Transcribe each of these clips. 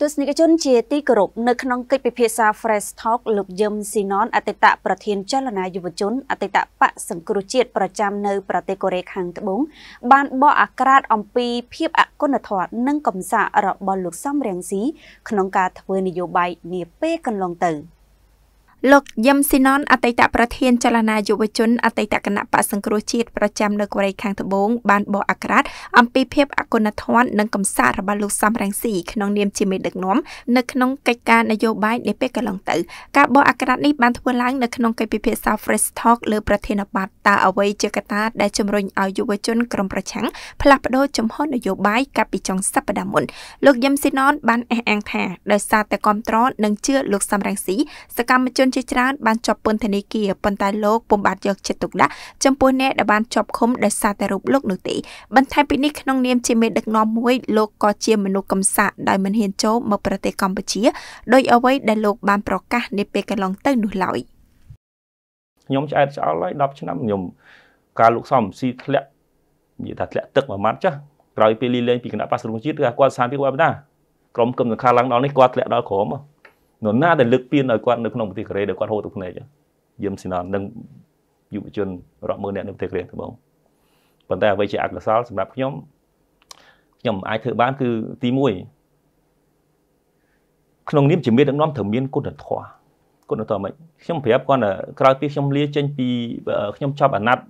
ទស្សនិកជនជាទីគោរពនៅក្នុងកិច្ចពិភាក្សា Fresh Talk លោកយឹមស៊ីណុនអតីតប្រធានចលនាយុវជនអតីតបកសង្គ្រោះជាតិប្រចាំនៅប្រទេសកូរ៉េខាងត្បូងបានបកអាក្រាតអំពី ភាពអគុណធម៌និងកំសារបស់លោកសំរៀងស៊ីក្នុងការធ្វើនយោបាយនាពេលកន្លងទៅ។លោកយឹមស៊ីណុនអតីតប្រធានចលនាយុវជន អតីតគណៈបកសង្គ្រោះជាតិប្រចាំនៅកូរ៉េខាងត្បូងបានបោះអាក្រាតអំពីភាពអគុណធម៌និងកំសាករបស់លោកសំរងស៊ីក្នុងនាមជាមេដឹកនាំនៅក្នុងកិច្ចការនយោបាយនាពេលកន្លងទៅការបោះអាក្រាតនេះបានធ្វើឡើងនៅក្នុងកិច្ចពិភាក្សា Fresh Talk លើប្រធានបទតើអ្វីជាកត្តាដែលជំរុញឲ្យយុវជនក្រុមប្រឆាំងផ្លាស់ប្តូរជំហរនយោបាយកាលពីចុងសប្តាហ៍មុនលោកយឹមស៊ីណុនបានអះអាងថាដោយសារតែគ្រប់គ្រងនិងជឿលោកសំរងស៊ីសកម្មជនជាច្រើនបានជាប់ពន្ធនាគារប៉ុន្តែលោកពុំបានយកចិត្តទុកដាក់ចំពោះអ្នកដែលបានជាប់ឃុំដោយសារតែរូបលោកនោះទេបន្ថែមពីនេះក្នុង នាមជាមេដឹកនាំមួយលោកក៏ជាមនុស្សកំសាកដោយមិនហ៊ានចូលមកប្រទេសកម្ពុជា ដោយអ្វីដែលលោកបានប្រកាសនាពេលកន្លងទៅនោះឡើយខ្ញុំឆ្អែតឆ្អល់ហើយ10ឆ្នាំខ្ញុំ ការលោកសំស៊ីធ្លាក់និយាយថាធ្លាក់ទឹកមួយម៉ាត់ចាស់ក្រោយពេលលីលែងពីគណៈបាសរុងជាតិគឺគាត់សានពីគាត់បណ្ដាក្រុមគំសង្ខាឡើងដល់នេះគាត់ធ្លាក់ដល់ក្រុមហ៎នរណាដែលលើកពៀនឲ្យគាត់នៅក្នុងប្រទេសកូរ៉េដែលគាត់ហូរទឹកភ្នែកយាមស៊ីណននឹងយុវជនរាប់ម៉ឺនអ្នកនៅប្រទេសកូរ៉េត្បូងប៉ុន្តែអ្វីជាអកុសលសម្រាប់ខ្ញុំខ្ញុំអាចធ្វើបានគឺទី1ក្នុងនាមជាមេដឹកនាំត្រូវមានគុណធម៌គុណធម៌មិនខ្ញុំប្រាប់គាត់ក្រោយពីខ្ញុំលាចេញពីខ្ញុំចប់អាណត្តិ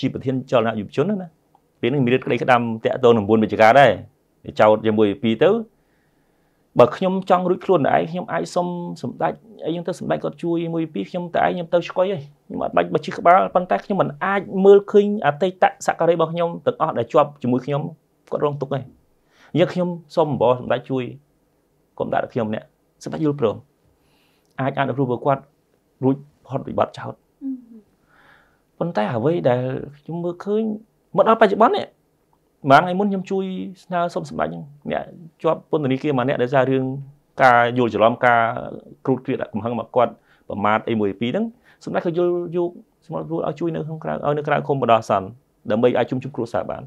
ជាប្រធាន ចលនាយុវជនណាពេលនេះមានរៀបក្តីក្តាំតាក់ទងនឹង9វិជ្ជការដែរចោតជាមួយពីទៅបើខ្ញុំចង់រួចខ្លួនឯងខ្ញុំអាចសុំសម្ដេចអីចឹងទៅសម្ដេចគាត់ជួយមួយពីរខ្ញុំតែឯងខ្ញុំទៅឆ្កុយហើយខ្ញុំអត់បាច់បើជិះក្បាលប៉ុន្តែខ្ញុំមិនអាចមើលឃើញអតីតសក្តិរបស់ខ្ញុំទាំងអស់ដែលជាប់ជាមួយខ្ញុំគាត់រងទុកហើយអញ្ចឹងខ្ញុំសុំអំបរសម្ដេចជួយកុំដាក់ខ្ញុំម្នាក់សម្ដេចយល់ព្រមអាចអនុគ្រោះពួកគាត់រួចផុតវិបត្តិចោតប៉ុន្តែអ្វីដែល ខ្ញុំមើលឃើញមកដល់បច្ចុប្បន្ននេះមួយថ្ងៃមុនខ្ញុំជួយស្នើសុំសម្ដេចអ្នកជាប់ពន្ធនាគារមួយអ្នកដែលសាររឿងការយល់ច្រឡំការគ្រូតគ្រៀតកំហឹងមកគាត់ប្រមាថអីមួយពីរហ្នឹងសម្ដេចក៏យល់យកសមត្ថភាពឲ្យជួយនៅក្នុងក្រៅឲ្យនៅក្រៅគុំបដោះសាន់ដើម្បីអាចជុំជុំគ្រួសារបាន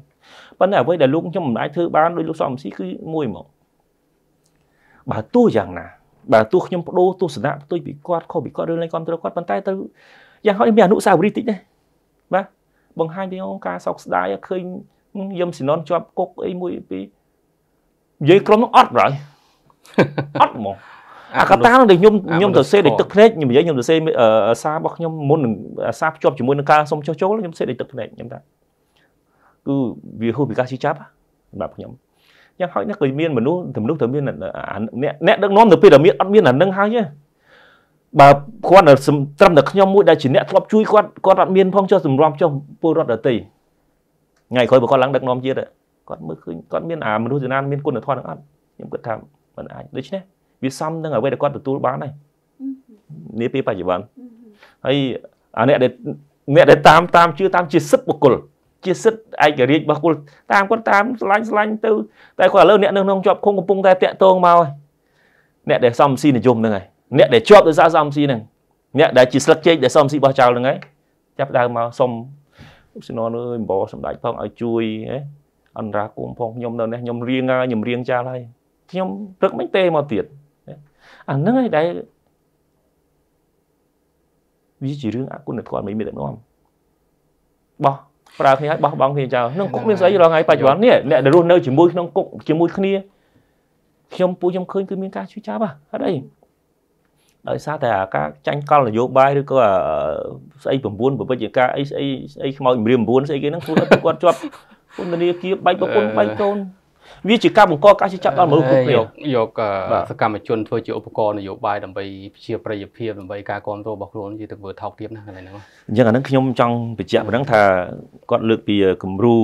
ប៉ុន្តែអ្វីដែលលោកខ្ញុំមិនអាចធ្វើបានដោយលោកសំស៊ីគឺមួយមកបើទោះយ៉ាងណាបើទោះខ្ញុំបដូរទស្សនៈផ្ទុយពីគាត់ខុសពីគាត់រឿងលែងគ្រប់គ្រងគាត់ប៉ុន្តែទៅយ៉ាងហោចមានអនុសាវរីយ៍តិចដែរបាទបង្ហាញពីការសោកស្ដាយឃើញយឹមស៊ីណុនជាប់គុកអីមួយពីរនិយាយក្រុមនោះអត់ប្រហើយអត់ហ្មងអាកតានឹងដែលខ្ញុំខ្ញុំទៅសេដូចទឹកភ្នែកខ្ញុំនិយាយខ្ញុំទៅសេអាសារបស់ខ្ញុំមុននឹងអាសាភ្ជាប់ជាមួយនឹងការសុំចុះចូលខ្ញុំសេដូចទឹកភ្នែកខ្ញុំថាគឺវាហូរពីការជិះចាប់សម្រាប់ខ្ញុំយ៉ាងហោចណាស់ក៏មានមនុស្សទំនុះទៅមានអ្នកអ្នកដឹកនាំទៅពេលដែលមានអត់មានអានឹងហើយទេបើគាត់ត្រឹមតែខ្ញុំមួយដែលជាអ្នកធ្លាប់ជួយគាត់គាត់អត់មាន ផងចុះសម្រាប់ចុះពលរដ្ឋដទៃថ្ងៃក្រោយបើគាត់ឡើងដឹកនាំជាតិគាត់មើលឃើញគាត់មានអាមនុស្សណាមានគុណធម៌នឹងអត់ខ្ញុំគិតថាមិនអាចដូច្នេះវាសមនឹងអ្វីដែលគាត់ទទួលបានហើយនេះពេលបច្ចុប្បន្នហើយអាអ្នកដែលអ្នកដែលតាមតាមជឿតាមជាសិទ្ធិបុគ្គលជាសិទ្ធិឯករាជ្យរបស់គាត់តាមគាត់តាមឆ្លាញ់ឆ្លាញ់ទៅតែគាត់ឥឡូវអ្នកនៅក្នុងជាប់ឃុំកំពុងតែតាក់ទងមកហើយអ្នកដែលសំស៊ីនិយមហ្នឹងហើយអ្នកដែលជាប់ដោយសារសំស៊ីហ្នឹងអ្នកដែលជាស្លឹកចេកដែលសំស៊ីរបស់ចោលហ្នឹងហើយចាប់ដើមមកសុំស្នន់អើយអំបោសម្ដេចផងឲ្យជួយហ៎អន្តរាគមផងខ្ញុំនៅនេះខ្ញុំរៀងហើយខ្ញុំរៀងចាស់ហើយខ្ញុំព្រឹកមិញទេមកទៀតអាហ្នឹងឯងដែលវាជារឿងអគុណធម៌មិនមានដឹកនាំបោះប្រើគ្នាឲ្យបោះបង់គ្នាចោលក្នុងគុកមានស្អីរាល់ថ្ងៃបច្ចុប្បន្ននេះអ្នកដែលរស់នៅជាមួយក្នុងគុកជាមួយគ្នាខ្ញុំពូខ្ញុំឃើញគឺមានការជួយចាប់ហ่ะអត់អីដោយសារតែការចាញ់កលនយោបាយឬក៏ស្អី9ប្រពៃជាការអីស្អីស្អីខ្មោចម្រាម9ស្អីគេហ្នឹងធ្វើឲ្យគាត់ជាប់ពន្ធនាគារបែកប្រពន្ធបែកកូនវាជាការបង្កការជិះចាប់ដល់មនុស្សគ្រប់គ្នាយកសកម្មជនធ្វើជាឧបករណ៍នយោបាយដើម្បីជាប្រយោជន៍ដើម្បីការគ្រប់គ្រងរបស់ខ្លួនជាទឹកធ្វើថោកទាបណាស់កន្លែងហ្នឹងអញ្ចឹងអាហ្នឹងខ្ញុំចង់បញ្ជាក់ប៉ុណ្ណឹងថាគាត់លើកពីគំរូ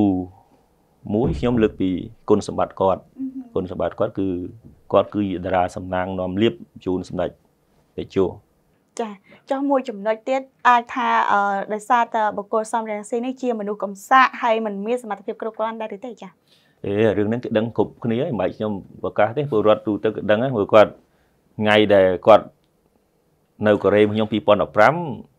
មួយខ្ញុំលើកពីគុណសម្បត្តិគាត់គុណសម្បត្តិគាត់គឺគាត់គឺជាតារាសំណាងនាំលៀបជូនសម្ដេចទៅជួចាចុះមួយចំណុចទៀតអាចថាដោយសារតែបុគ្គលសំរងស៊ីនេះជាមនុស្សកំសាកហើយមិនមានសមត្ថភាពគ្រប់គ្រាន់ដែរឬទេចាអេរឿងហ្នឹងគេដឹងគ្រប់គ្នាហើយមិនខ្ញុំប្រកាសទេពលរដ្ឋទូទៅគេដឹងហើយមើលគាត់ថ្ងៃដែលគាត់នៅកូរ៉េខ្ញុំ2015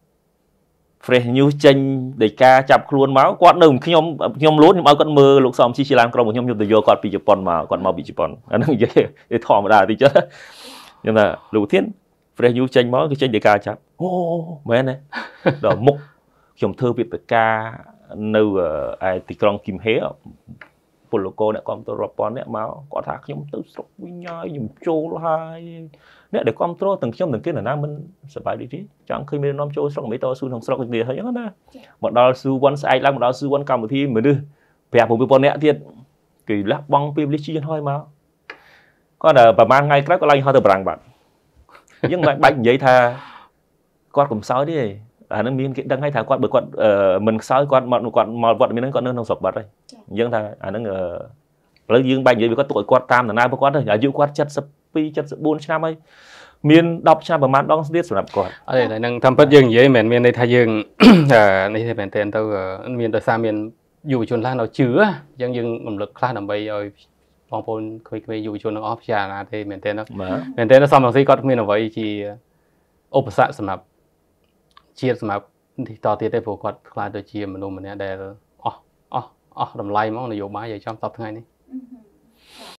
Fresh News ចេញដីកាចាប់ខ្លួនមកគាត់នៅខ្ញុំខ្ញុំលូនខ្ញុំឲ្យគាត់មើលលោកសំស៊ីជាឡានក្រុមខ្ញុំខ្ញុំទៅយកគាត់ពីជប៉ុនមកគាត់មកពីជប៉ុនអាហ្នឹងនិយាយធម្មតាតិចខ្ញុំថាលោកធាន fresh news ចេញមកគឺចេញដីកាចាប់អូមែនទេដល់មុខខ្ញុំធ្វើវិទ្យការនៅឯទីក្រុងគីមហេពលករអ្នកគ្រប់គ្រងរាប់ពាន់អ្នកមកគាត់ថាខ្ញុំទៅស្រុកវិញហើយខ្ញុំចូលហើយអ្នកដែលគ្រប់គ្រងទាំងខ្ញុំទាំងគេណាមិនសប្បាយដូចទេចង់ឃើញមាននាំចូលស្រុកមេតស៊ូក្នុងស្រុកនេះហើយហ្នឹងណាមកដល់ស៊ូវ៉ាន់ស្អែកឡើងមកដល់ស៊ូវ៉ាន់កម្ពុជាមនុស្ស5 6000អ្នកទៀតគេលះបង់ពេលវេលាជីយន្តហើយមកគាត់ប្រហែលថ្ងៃក្រោយក៏ឡើងហោះទៅបារាំងបាត់យើងមិនបាច់និយាយថាគាត់កំសោយទេអានឹងមានគេដឹងហើយថាគាត់បើគាត់មិនខ្សោយគាត់មកគាត់មកវត្តមានហ្នឹងគាត់នៅក្នុងស្រុកបាត់ហើយយើងថាអានឹងឥឡូវយើងបាច់និយាយពីគាត់ទុកឲ្យគាត់តាមដំណើររបស់គាត់ទៅអាយុគាត់72 74ឆ្នាំហើយមាន10ឆ្នាំប្រហែលដងស្ទៀតសម្រាប់គាត់អីហ្នឹងតាមពិតយើងនិយាយមិនមែនមានន័យថាយើងនេះទេមែនទេទៅមានដោយសារមានយុវជនខ្លះនៅជឿអញ្ចឹងយើងរំលឹកខ្លះដើម្បីឲ្យបងប្អូនក្មេងៗយុវជនទាំងអស់ពិចារណាទេមែនទែនមែនទែនសំរងស៊ីគាត់គ្មានអ្វីជាឧបសគ្គសម្រាប់ជាតិសម្រាប់ទីតទៀតទេព្រោះគាត់ខ្លាចទៅជាមនុស្សម្នាក់ដែលអស់អស់អស់តម្លៃហ្មងនយោបាយយាយចំតបថ្ងៃនេះ